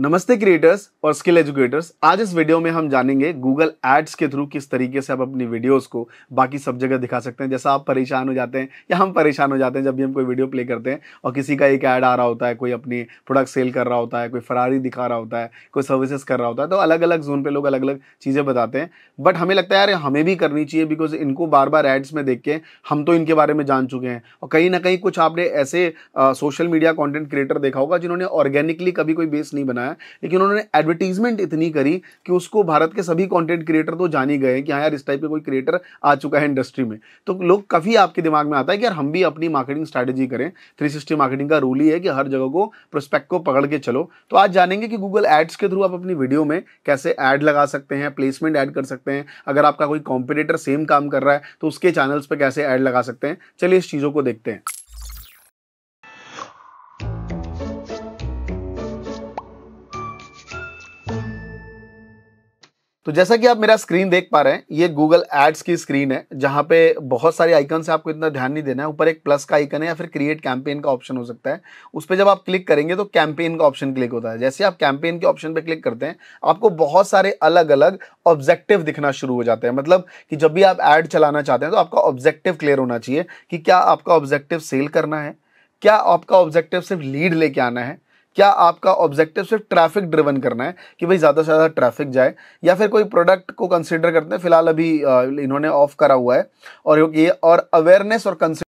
नमस्ते क्रिएटर्स और skill educators आज इस वीडियो में हम जानेंगे गूगल एड्स के थ्रू किस तरीके से आप अपनी वीडियोस को बाकी सब जगह दिखा सकते हैं जैसा आप परेशान हो जाते हैं या हम परेशान हो जाते हैं जब भी हम कोई वीडियो प्ले करते हैं और किसी का एक ऐड आ रहा होता है कोई अपनी प्रोडक्ट सेल कर रहा होता है कोई फरारी दिखा रहा होता है कोई सर्विसेज कर रहा होता है तो अलग अलग जोन पर लोग अलग अलग चीज़ें बताते हैं बट हमें लगता है यार हमें भी करनी चाहिए बिकॉज इनको बार बार एड्स में देख के हम तो इनके बारे में जान चुके हैं और कहीं ना कहीं कुछ आपने ऐसे सोशल मीडिया कॉन्टेंट क्रिएटर देखा होगा जिन्होंने ऑर्गेनिकली कभी कोई बेस नहीं बनाया बनाया लेकिन उन्होंने एडवर्टीजमेंट इतनी करी कि उसको भारत के सभी कंटेंट क्रिएटर तो जान ही गए कि हाँ यार इस टाइप के कोई क्रिएटर आ चुका है इंडस्ट्री में तो लोग काफ़ी आपके दिमाग में आता है कि यार हम भी अपनी मार्केटिंग स्ट्रैटेजी करें थ्री मार्केटिंग का रूल ही है कि हर जगह को प्रोस्पेक्ट को पकड़ के चलो तो आज जानेंगे कि गूगल एड्स के थ्रू आप अपनी वीडियो में कैसे ऐड लगा सकते हैं प्लेसमेंट ऐड कर सकते हैं अगर आपका कोई कॉम्पिटेटर सेम काम कर रहा है तो उसके चैनल्स पर कैसे ऐड लगा सकते हैं चलिए इस चीज़ों को देखते हैं तो जैसा कि आप मेरा स्क्रीन देख पा रहे हैं ये गूगल एड्स की स्क्रीन है जहाँ पे बहुत सारे आइकन से आपको इतना ध्यान नहीं देना है ऊपर एक प्लस का आइकन है या फिर क्रिएट कैंपेन का ऑप्शन हो सकता है उस पर जब आप क्लिक करेंगे तो कैंपेन का ऑप्शन क्लिक होता है जैसे आप कैंपेन के ऑप्शन पर क्लिक करते हैं आपको बहुत सारे अलग अलग ऑब्जेक्टिव दिखना शुरू हो जाते हैं मतलब कि जब भी आप एड चलाना चाहते हैं तो आपका ऑब्जेक्टिव क्लियर होना चाहिए कि क्या आपका ऑब्जेक्टिव सेल करना है क्या आपका ऑब्जेक्टिव सिर्फ लीड लेके आना है क्या आपका ऑब्जेक्टिव सिर्फ ट्रैफिक ड्रिवन करना है कि भाई ज़्यादा से ज़्यादा ट्रैफिक जाए या फिर कोई प्रोडक्ट को कंसिडर करते हैं फिलहाल अभी इन्होंने ऑफ करा हुआ है और ये और अवेयरनेस और कंसिडर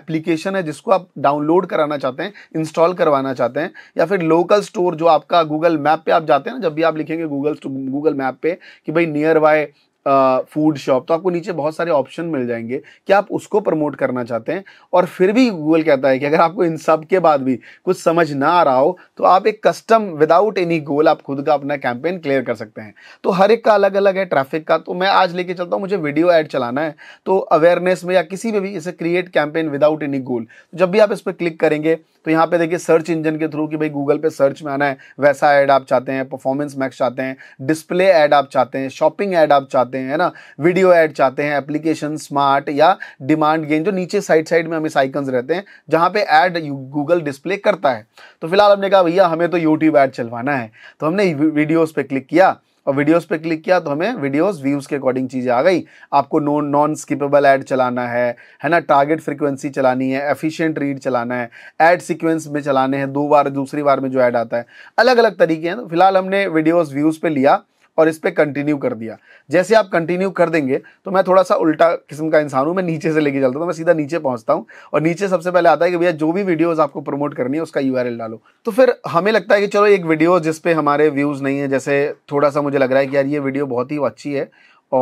एप्लीकेशन है जिसको आप डाउनलोड कराना चाहते हैं इंस्टॉल करवाना चाहते हैं या फिर लोकल स्टोर जो आपका गूगल मैप पे आप जाते हैं ना जब भी आप लिखेंगे गूगल गूगल मैप पे कि भाई नियर बाय फूड शॉप तो आपको नीचे बहुत सारे ऑप्शन मिल जाएंगे कि आप उसको प्रमोट करना चाहते हैं और फिर भी गूगल कहता है कि अगर आपको इन सब के बाद भी कुछ समझ ना आ रहा हो तो आप एक कस्टम विदाउट एनी गोल आप खुद का अपना कैंपेन क्लियर कर सकते हैं तो हर एक का अलग अलग है ट्रैफिक का तो मैं आज लेके चलता हूँ मुझे वीडियो ऐड चलाना है तो अवेयरनेस में या किसी में भी इसे create campaign without any goal जब भी आप इस पर क्लिक करेंगे तो यहाँ पे देखिए सर्च इंजन के थ्रू कि भाई गूगल पे सर्च में आना है वैसा ऐड आप चाहते हैं परफॉर्मेंस मैक्स चाहते हैं डिस्प्ले ऐड आप चाहते हैं शॉपिंग ऐड आप चाहते हैं है ना वीडियो ऐड चाहते हैं एप्लीकेशन स्मार्ट या डिमांड गेन जो नीचे साइड साइड में हमें साइकन्स रहते हैं जहाँ पे ऐड गूगल डिस्प्ले करता है तो फिलहाल हमने कहा भैया हमें तो यूट्यूब ऐड चलवाना है तो हमने वीडियोज़ पर क्लिक किया और वीडियोस पे क्लिक किया तो हमें वीडियोस व्यूज़ के अकॉर्डिंग चीज़ें आ गई आपको नॉन नॉन स्किपेबल ऐड चलाना है है ना टारगेट फ्रिक्वेंसी चलानी है एफिशिएंट रीड चलाना है ऐड सीक्वेंस में चलाने हैं दो बार दूसरी बार में जो ऐड आता है अलग अलग तरीके हैं तो फिलहाल हमने वीडियोज़ व्यूज़ पर लिया और इस पर कंटिन्यू कर दिया जैसे आप कंटिन्यू कर देंगे तो मैं थोड़ा सा उल्टा किस्म का इंसान हूँ मैं नीचे से लेके चलता हूँ तो मैं सीधा नीचे पहुँचता हूँ और नीचे सबसे पहले आता है कि भैया जो भी वीडियोज़ आपको प्रमोट करनी है उसका यू डालो तो फिर हमें लगता है कि चलो एक वीडियो जिसपे हमारे व्यूज़ नहीं है जैसे थोड़ा सा मुझे लग रहा है कि यार ये वीडियो बहुत ही अच्छी है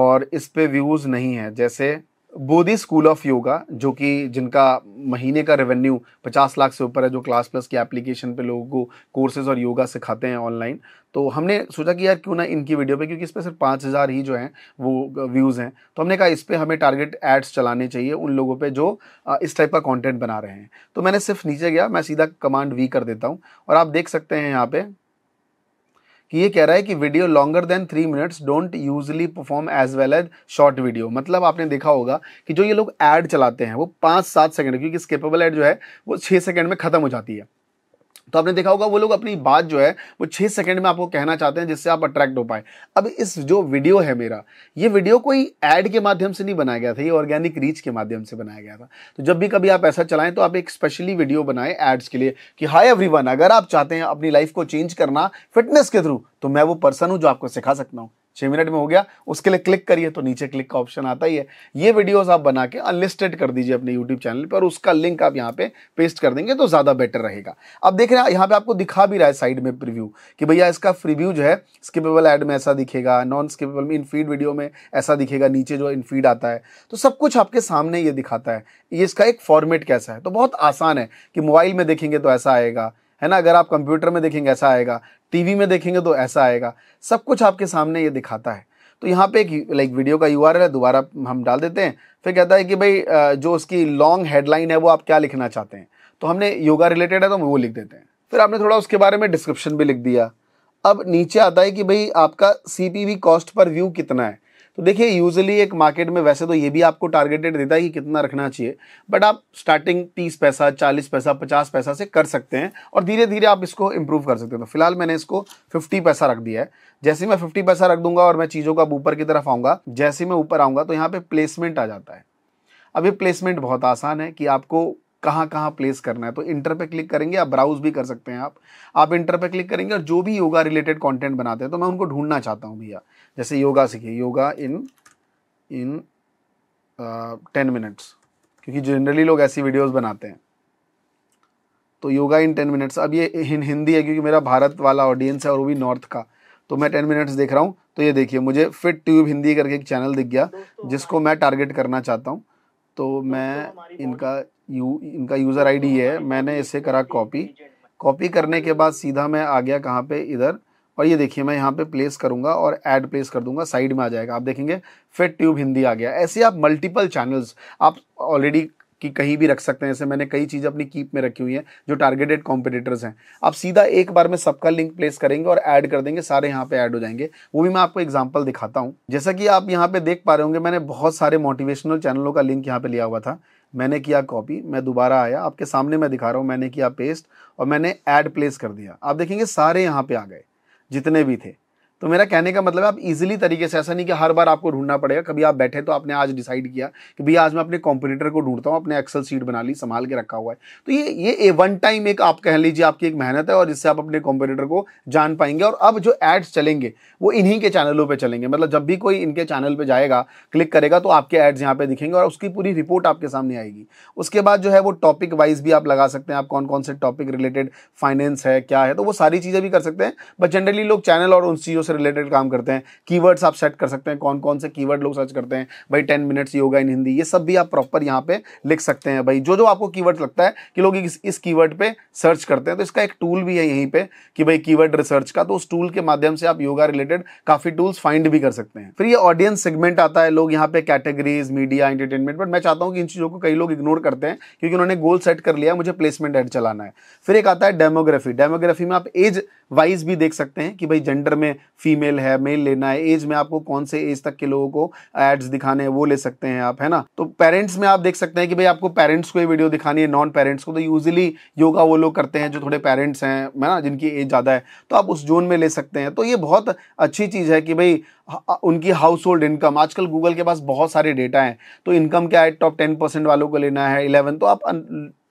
और इस पर व्यूज़ नहीं है जैसे बोधी स्कूल ऑफ योगा जो कि जिनका महीने का रेवेन्यू 50 लाख से ऊपर है जो क्लास प्लस की एप्लीकेशन पे लोगों को कोर्सेज और योगा सिखाते हैं ऑनलाइन तो हमने सोचा कि यार क्यों ना इनकी वीडियो पे क्योंकि इस पर सिर्फ पाँच हज़ार ही जो हैं वो व्यूज़ हैं तो हमने कहा इस पर हमें टारगेट एड्स चलाने चाहिए उन लोगों पर जो इस टाइप का कॉन्टेंट बना रहे हैं तो मैंने सिर्फ नीचे गया मैं सीधा कमांड वी कर देता हूँ और आप देख सकते हैं यहाँ पर कि ये कह रहा है कि video longer than three minutes don't usually perform as well as short video मतलब आपने देखा होगा कि जो ये लोग ऐड चलाते हैं वो पाँच सात सेकंड क्योंकि स्केपेबल ऐड जो है वो छः सेकंड में ख़त्म हो जाती है तो आपने देखा होगा वो लोग अपनी बात जो है वो छः सेकंड में आपको कहना चाहते हैं जिससे आप अट्रैक्ट हो पाए अब इस जो वीडियो है मेरा ये वीडियो कोई ऐड के माध्यम से नहीं बनाया गया था ये ऑर्गेनिक रीच के माध्यम से बनाया गया था तो जब भी कभी आप ऐसा चलाएं तो आप एक स्पेशली वीडियो बनाएं एड्स के लिए कि हाय एवरीवन अगर आप चाहते हैं अपनी लाइफ को चेंज करना फिटनेस के थ्रू तो मैं वो पर्सन हूं जो आपको सिखा सकता हूं छः मिनट में हो गया उसके लिए क्लिक करिए तो नीचे क्लिक का ऑप्शन आता ही है ये वीडियोस आप बना के अनलिस्टेड कर दीजिए अपने यूट्यूब चैनल पर उसका लिंक आप यहाँ पे पेस्ट कर देंगे तो ज़्यादा बेटर रहेगा अब देख रहे हैं यहाँ पे आपको दिखा भी रहा है साइड में प्रिव्यू कि भैया इसका प्रिव्यू जो है स्किपेबल एड में ऐसा दिखेगा नॉन स्किपेबल में इनफीड वीडियो में ऐसा दिखेगा नीचे जो इनफीड आता है तो सब कुछ आपके सामने ये दिखाता है ये इसका एक फॉर्मेट कैसा है तो बहुत आसान है कि मोबाइल में देखेंगे तो ऐसा आएगा है ना अगर आप कंप्यूटर में देखेंगे ऐसा आएगा टीवी में देखेंगे तो ऐसा आएगा सब कुछ आपके सामने ये दिखाता है तो यहाँ पे एक लाइक वीडियो का यू है दोबारा हम डाल देते हैं फिर कहता है कि भाई जो उसकी लॉन्ग हेडलाइन है वो आप क्या लिखना चाहते हैं तो हमने योगा रिलेटेड है तो हम वो लिख देते हैं फिर आपने थोड़ा उसके बारे में डिस्क्रिप्शन भी लिख दिया अब नीचे आता है कि भाई आपका सी कॉस्ट पर व्यू कितना है तो देखिए यूजली एक मार्केट में वैसे तो ये भी आपको टारगेटेड देता है कि कितना रखना चाहिए बट आप स्टार्टिंग तीस पैसा चालीस पैसा पचास पैसा से कर सकते हैं और धीरे धीरे आप इसको इम्प्रूव कर सकते हैं तो फिलहाल मैंने इसको फिफ्टी पैसा रख दिया है जैसे मैं फिफ्टी पैसा रख दूंगा और मैं चीज़ों का ऊपर की तरफ आऊँगा जैसे मैं ऊपर आऊँगा तो यहाँ पर प्लेसमेंट आ जाता है अब ये प्लेसमेंट बहुत आसान है कि आपको कहाँ कहाँ प्लेस करना है तो इंटर पे क्लिक करेंगे आप ब्राउज भी कर सकते हैं आप आप इंटर पे क्लिक करेंगे और जो भी योगा रिलेटेड कंटेंट बनाते हैं तो मैं उनको ढूंढना चाहता हूँ भैया जैसे योगा सीखिए yoga in in ten minutes क्योंकि जनरली लोग ऐसी वीडियोस बनाते हैं तो योगा इन टेन मिनट्स अब ये हिंदी है क्योंकि मेरा भारत वाला ऑडियंस है और वो भी नॉर्थ का तो मैं टेन मिनट्स देख रहा हूँ तो ये देखिए मुझे फिट ट्यूब हिंदी करके एक चैनल दिख गया तो, तो जिसको मैं टारगेट करना चाहता हूँ तो, तो मैं इनका यू इनका यूज़र आईडी है मैंने इसे करा कॉपी कॉपी करने के बाद सीधा मैं आ गया कहाँ पे इधर और ये देखिए मैं यहाँ पे प्लेस करूँगा और ऐड प्लेस कर दूंगा साइड में आ जाएगा आप देखेंगे फिट ट्यूब हिंदी आ गया ऐसे आप मल्टीपल चैनल्स आप ऑलरेडी कि कहीं भी रख सकते हैं जैसे मैंने कई चीज़ें अपनी कीप में रखी हुई हैं जो टारगेटेड कॉम्पिटिटर्स हैं आप सीधा एक बार में सबका लिंक प्लेस करेंगे और ऐड कर देंगे सारे यहाँ पे ऐड हो जाएंगे वो भी मैं आपको एग्जांपल दिखाता हूँ जैसा कि आप यहाँ पे देख पा रहे होंगे मैंने बहुत सारे मोटिवेशनल चैनलों का लिंक यहाँ पर लिया हुआ था मैंने किया कॉपी मैं दोबारा आया आपके सामने मैं दिखा रहा हूँ मैंने किया पेस्ट और मैंने ऐड प्लेस कर दिया आप देखेंगे सारे यहाँ पर आ गए जितने भी थे तो मेरा कहने का मतलब है आप इजीली तरीके से ऐसा नहीं कि हर बार आपको ढूंढना पड़ेगा कभी आप बैठे तो आपने आज डिसाइड किया कि भैया आज मैं अपने कॉम्पिटिटर को ढूंढता हूँ अपने एक्सेल सीट बना ली संभाल के रखा हुआ है तो ये ये ए वन टाइम एक आप कह लीजिए आपकी एक मेहनत है और इससे आप अपने कॉम्पिटिटर को जान पाएंगे और अब जो एड्स चलेंगे वो इन्हीं के चैनलों पर चलेंगे मतलब जब भी कोई इनके चैनल पर जाएगा क्लिक करेगा तो आपके एड्स यहाँ पर दिखेंगे और उसकी पूरी रिपोर्ट आपके सामने आएगी उसके बाद जो है वो टॉपिक वाइज भी आप लगा सकते हैं आप कौन कौन से टॉपिक रिलेटेड फाइनेंस है क्या है तो वो सारी चीज़ें भी कर सकते हैं बट जनरली लोग चैनल और उन चीज़ों से रिलेटेड काम करते हैं कीवर्ड्स आप सेट कर सकते हैं कौन कौन से कीवर्ड लोग सर्च करते हैं भाई ten minutes yoga in Hindi ये सब भी आप प्रॉपर यहाँ पे लिख सकते हैं भाई जो जो आपको कीवर्ड लगता है कि लोग इस, इस कीवर्ड पे सर्च करते हैं तो इसका एक टूल भी है यहीं पर कि भाई कीवर्ड रिसर्च का तो उस टूल के माध्यम से आप योगा रिलेटेड काफी टूल्स फाइंड भी कर सकते हैं फिर ये ऑडियंस सेगमेंट आता है लोग यहाँ पे कैटेगरीज मीडिया एंटरटेनमेंट बट मैं चाहता हूँ कि इन चीज़ों को कई लोग इग्नोर करते हैं क्योंकि उन्होंने गोल सेट कर लिया मुझे प्लेसमेंट एड चलाना है फिर एक आता है डेमोग्राफी डेमोग्राफी में आप एज वाइज भी देख सकते हैं कि भाई जेंडर में फीमेल है मेल लेना है एज में आपको कौन से एज तक के लोगों को एड्स दिखाने हैं वो ले सकते हैं आप है ना तो पेरेंट्स में आप देख सकते हैं कि भाई आपको पेरेंट्स को ये वीडियो दिखानी है नॉन पेरेंट्स को तो यूजली योगा वो लोग करते हैं जो थोड़े पेरेंट्स हैं है ना जिनकी एज ज़्यादा है तो आप उस जोन में ले सकते हैं तो ये बहुत अच्छी चीज़ है कि भाई उनकी हाउस होल्ड इनकम आजकल गूगल के पास बहुत सारे डेटा हैं तो इनकम क्या है टॉप टेन परसेंट वालों को लेना है इलेवन तो आप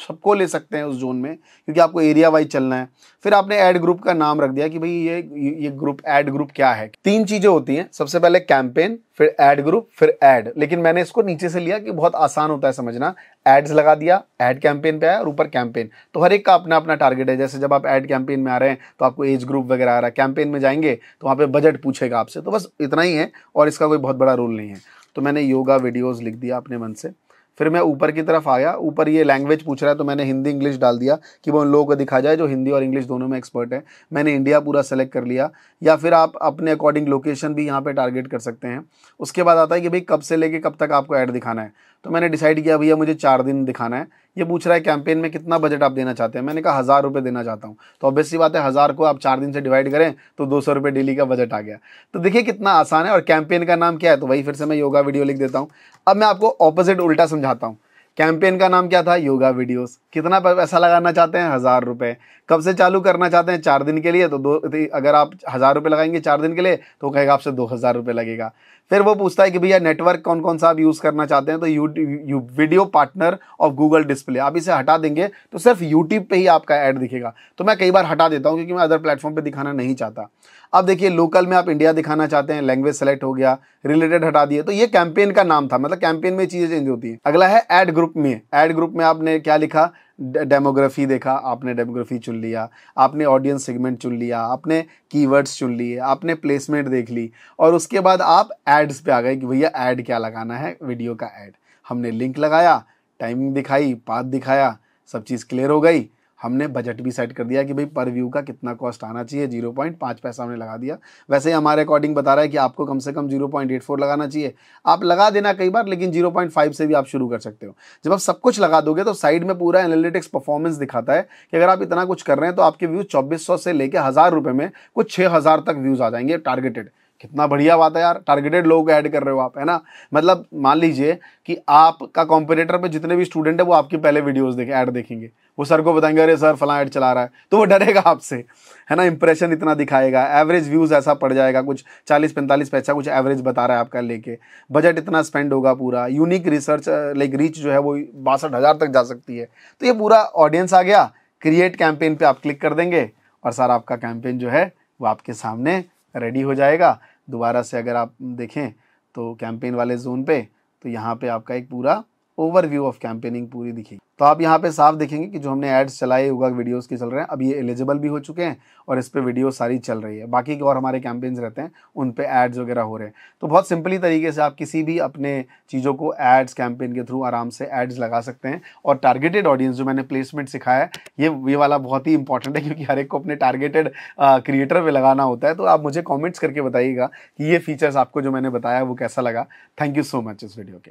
सबको ले सकते हैं उस जोन में क्योंकि आपको एरिया वाइज चलना है फिर आपने एड ग्रुप का नाम रख दिया कि भाई ये ये ग्रुप एड ग्रुप क्या है तीन चीज़ें होती हैं सबसे पहले कैंपेन फिर एड ग्रुप फिर एड लेकिन मैंने इसको नीचे से लिया कि बहुत आसान होता है समझना एड्स लगा दिया एड कैंपेन पे आया और ऊपर कैंपेन तो हर एक का अपना अपना टारगेट है जैसे जब आप एड कैंपेन में आ रहे हैं तो आपको एज ग्रुप वगैरह आ रहा है कैंपेन में जाएंगे तो वहाँ पे बजट पूछेगा आपसे तो बस इतना ही है और इसका कोई बहुत बड़ा रोल नहीं है तो मैंने योगा वीडियोज़ लिख दिया अपने मन से फिर मैं ऊपर की तरफ आया ऊपर ये लैंग्वेज पूछ रहा है तो मैंने हिंदी इंग्लिश डाल दिया कि वो उन लोगों को दिखा जाए जो हिंदी और इंग्लिश दोनों में एक्सपर्ट है मैंने इंडिया पूरा सेलेक्ट कर लिया या फिर आप अपने अकॉर्डिंग लोकेशन भी यहाँ पर टारगेट कर सकते हैं उसके बाद आता है कि भाई कब से लेके कब तक आपको ऐड दिखाना है तो मैंने डिसाइड किया भैया मुझे चार दिन दिखाना है ये पूछ रहा है कैंपेन में कितना बजट आप देना चाहते हैं मैंने कहा हज़ार रुपये देना चाहता हूँ तो ऑब्वियसली बात है हज़ार को आप चार दिन से डिवाइड करें तो दो सौ रुपये डेली का बजट आ गया तो देखिए कितना आसान है और कैंपेन का नाम क्या है तो वही फिर से मैं योगा वीडियो लिख देता हूँ अब मैं आपको ऑपोजिट उल्टा समझाता हूँ कैंपेन का नाम क्या था योगा वीडियोस कितना पैसा लगाना चाहते हैं हज़ार रुपये कब से चालू करना चाहते हैं चार दिन के लिए तो दो तो अगर आप हज़ार रुपये लगाएंगे चार दिन के लिए तो कहेगा आपसे दो हज़ार रुपये लगेगा फिर वो पूछता है कि भैया नेटवर्क कौन कौन सा आप यूज़ करना चाहते हैं तो you, you video partner of Google display आप इसे हटा देंगे तो सिर्फ यूट्यूब पर ही आपका ऐड दिखेगा तो मैं कई बार हटा देता हूँ क्योंकि मैं अदर प्लेटफॉर्म पर दिखाना नहीं चाहता अब देखिए लोकल में आप इंडिया दिखाना चाहते हैं लैंग्वेज सेलेक्ट हो गया रिलेटेड हटा दिए तो ये कैंपेन का नाम था मतलब कैंपेन में चीज़ें चेंज होती हैं अगला है एड ग्रुप में एड ग्रुप में आपने क्या लिखा डेमोग्राफी देखा आपने डेमोग्राफी चुन लिया आपने ऑडियंस सेगमेंट चुन लिया आपने कीवर्ड्स चुन लिए आपने प्लेसमेंट देख ली और उसके बाद आप एड्स पे आ गए कि भैया ऐड क्या लगाना है वीडियो का ऐड हमने लिंक लगाया टाइमिंग दिखाई पाथ दिखाया सब चीज़ क्लियर हो गई हमने बजट भी सेट कर दिया कि भाई पर व्यू का कितना कॉस्ट आना चाहिए जीरो पॉइंट पाँच पैसा हमने लगा दिया वैसे ही हमारे अकॉर्डिंग बता रहा है कि आपको कम से कम जीरो पॉइंट एट फोर लगाना चाहिए आप लगा देना कई बार लेकिन जीरो पॉइंट फाइव से भी आप शुरू कर सकते हो जब आप सब कुछ लगा दोगे तो साइड में पूरा एनालिटिक्स परफॉर्मेंस दिखाता है कि अगर आप इतना कुछ कर रहे हैं तो आपके व्यूज़ चौबीस से लेकर हज़ार में कुछ छः तक व्यूज़ आ जाएंगे टारगेटेड कितना बढ़िया बात है यार टारगेटेड लोगों को ऐड कर रहे हो आप है ना मतलब मान लीजिए कि आपका कॉम्पिटेटर पे जितने भी स्टूडेंट है वो आपकी पहले वीडियोज देखे ऐड देखेंगे वो सर को बताएंगे अरे सर फला ऐड चला रहा है तो वो डरेगा आपसे है ना इंप्रेशन इतना दिखाएगा एवरेज व्यूज़ ऐसा पड़ जाएगा कुछ चालीस पैंतालीस पैसा कुछ एवरेज बता रहा है आपका लेके बजट इतना स्पेंड होगा पूरा यूनिक रिसर्च लाइक रीच जो है वो बासठ हज़ार तक जा सकती है तो ये पूरा ऑडियंस आ गया क्रिएट कैंपेन पे आप क्लिक कर देंगे और सर आपका कैंपेन जो है वो आपके सामने रेडी हो जाएगा दोबारा से अगर आप देखें तो कैंपेन वाले जोन पे तो यहाँ पे आपका एक पूरा ओवरव्यू ऑफ कैंपेनिंग पूरी दिखेगी तो आप यहाँ पे साफ देखेंगे कि जो हमने एड्स चलाए हुआ वीडियोस के चल रहे हैं अब ये एलिजिबल भी हो चुके हैं और इस पर वीडियो सारी चल रही है बाकी के और हमारे कैंपेन्स रहते हैं उन पे एड्स वगैरह हो रहे हैं तो बहुत सिंपली तरीके से आप किसी भी अपने चीज़ों को एड्स कैंपेन के थ्रू आराम से एड्स लगा सकते हैं और टारगेटेड ऑडियंस जो मैंने प्लेसमेंट सिखाया है ये ये वाला बहुत ही इंपॉर्टेंट है क्योंकि हर एक को अपने टारगेटेड क्रिएटर पर लगाना होता है तो आप मुझे कॉमेंट्स करके बताइएगा कि ये फीचर्स आपको जो मैंने बताया वो कैसा लगा थैंक यू सो मच इस वीडियो के लिए